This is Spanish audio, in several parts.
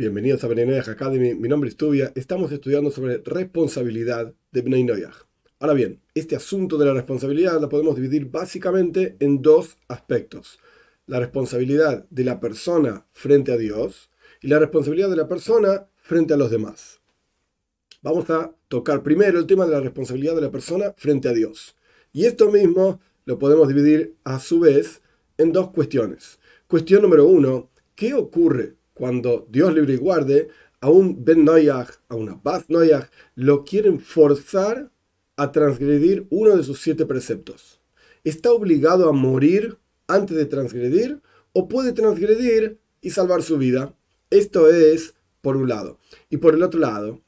Bienvenidos a Benenoyah Academy, mi nombre es Tubia, estamos estudiando sobre responsabilidad de Bnei Ahora bien, este asunto de la responsabilidad la podemos dividir básicamente en dos aspectos. La responsabilidad de la persona frente a Dios y la responsabilidad de la persona frente a los demás. Vamos a tocar primero el tema de la responsabilidad de la persona frente a Dios. Y esto mismo lo podemos dividir a su vez en dos cuestiones. Cuestión número uno, ¿qué ocurre cuando Dios libre y guarde, a un Ben Noyach, a una Bath lo quieren forzar a transgredir uno de sus siete preceptos. ¿Está obligado a morir antes de transgredir o puede transgredir y salvar su vida? Esto es por un lado. Y por el otro lado,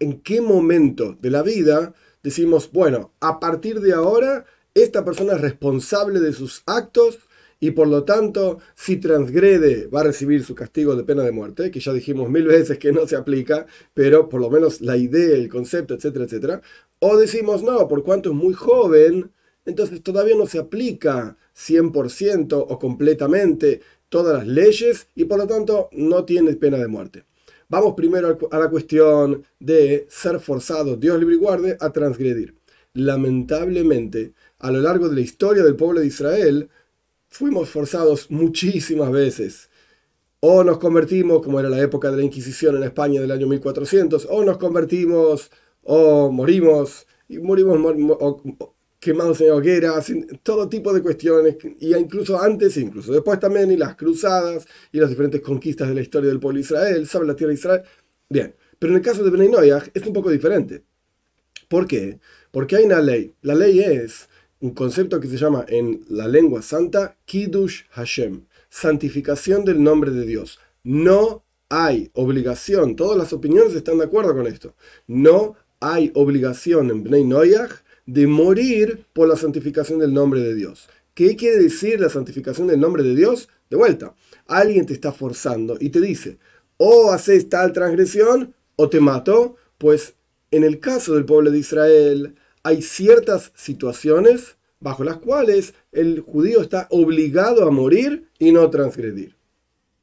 ¿en qué momento de la vida decimos, bueno, a partir de ahora, esta persona es responsable de sus actos y por lo tanto, si transgrede, va a recibir su castigo de pena de muerte, que ya dijimos mil veces que no se aplica, pero por lo menos la idea, el concepto, etcétera, etcétera. O decimos, no, por cuanto es muy joven, entonces todavía no se aplica 100% o completamente todas las leyes y por lo tanto no tiene pena de muerte. Vamos primero a la cuestión de ser forzado, Dios libre y guarde, a transgredir. Lamentablemente, a lo largo de la historia del pueblo de Israel, fuimos forzados muchísimas veces. O nos convertimos, como era la época de la Inquisición en España del año 1400, o nos convertimos, o morimos, y morimos quemados en hogueras, todo tipo de cuestiones, y incluso antes, incluso después también, y las cruzadas, y las diferentes conquistas de la historia del pueblo de Israel, sobre la tierra de Israel. Bien, pero en el caso de Benay es un poco diferente. ¿Por qué? Porque hay una ley. La ley es un concepto que se llama en la lengua santa Kiddush Hashem, santificación del nombre de Dios. No hay obligación, todas las opiniones están de acuerdo con esto, no hay obligación en Bnei Noyach de morir por la santificación del nombre de Dios. ¿Qué quiere decir la santificación del nombre de Dios? De vuelta, alguien te está forzando y te dice, o haces tal transgresión o te mato, pues en el caso del pueblo de Israel, hay ciertas situaciones bajo las cuales el judío está obligado a morir y no transgredir.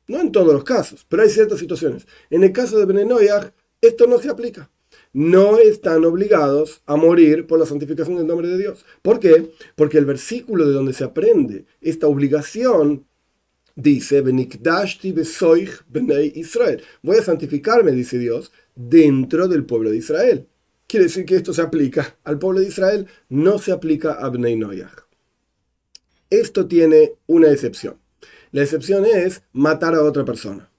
No en todos los casos, pero hay ciertas situaciones. En el caso de Benenoyah, esto no se aplica. No están obligados a morir por la santificación del nombre de Dios. ¿Por qué? Porque el versículo de donde se aprende esta obligación dice, Israel. Voy a santificarme, dice Dios, dentro del pueblo de Israel. Quiere decir que esto se aplica al pueblo de Israel, no se aplica a Bnei Esto tiene una excepción. La excepción es matar a otra persona.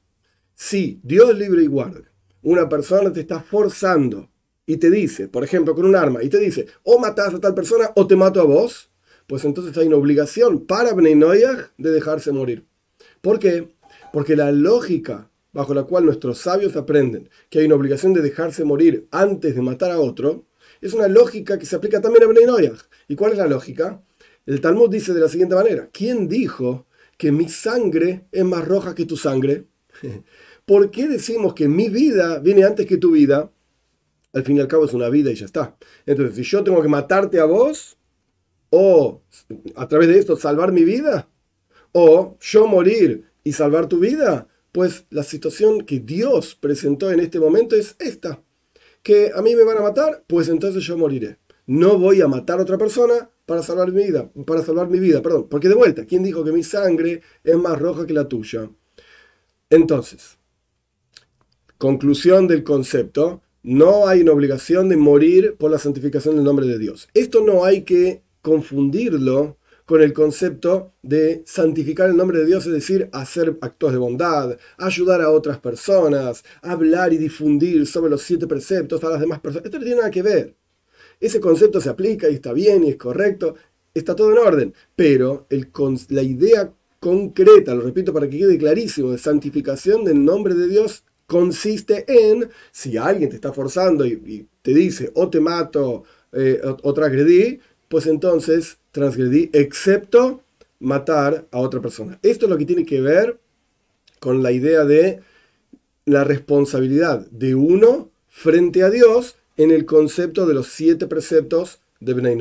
Si Dios libre y guarde, una persona te está forzando y te dice, por ejemplo, con un arma, y te dice, o matas a tal persona o te mato a vos, pues entonces hay una obligación para Bnei de dejarse morir. ¿Por qué? Porque la lógica bajo la cual nuestros sabios aprenden que hay una obligación de dejarse morir antes de matar a otro, es una lógica que se aplica también a Beninoia. ¿Y cuál es la lógica? El Talmud dice de la siguiente manera, ¿quién dijo que mi sangre es más roja que tu sangre? ¿Por qué decimos que mi vida viene antes que tu vida? Al fin y al cabo es una vida y ya está. Entonces, si yo tengo que matarte a vos, o a través de esto salvar mi vida, o yo morir y salvar tu vida, pues la situación que Dios presentó en este momento es esta, que a mí me van a matar, pues entonces yo moriré. No voy a matar a otra persona para salvar mi vida, para salvar mi vida, perdón, porque de vuelta, ¿quién dijo que mi sangre es más roja que la tuya? Entonces, conclusión del concepto, no hay una obligación de morir por la santificación del nombre de Dios. Esto no hay que confundirlo con el concepto de santificar el nombre de Dios, es decir, hacer actos de bondad, ayudar a otras personas, hablar y difundir sobre los siete preceptos a las demás personas. Esto no tiene nada que ver. Ese concepto se aplica y está bien y es correcto, está todo en orden, pero la idea concreta, lo repito para que quede clarísimo, de santificación del nombre de Dios consiste en, si alguien te está forzando y, te dice, o te mato, eh, o, te agredí, pues entonces transgredí, excepto matar a otra persona. Esto es lo que tiene que ver con la idea de la responsabilidad de uno frente a Dios en el concepto de los siete preceptos de Bnei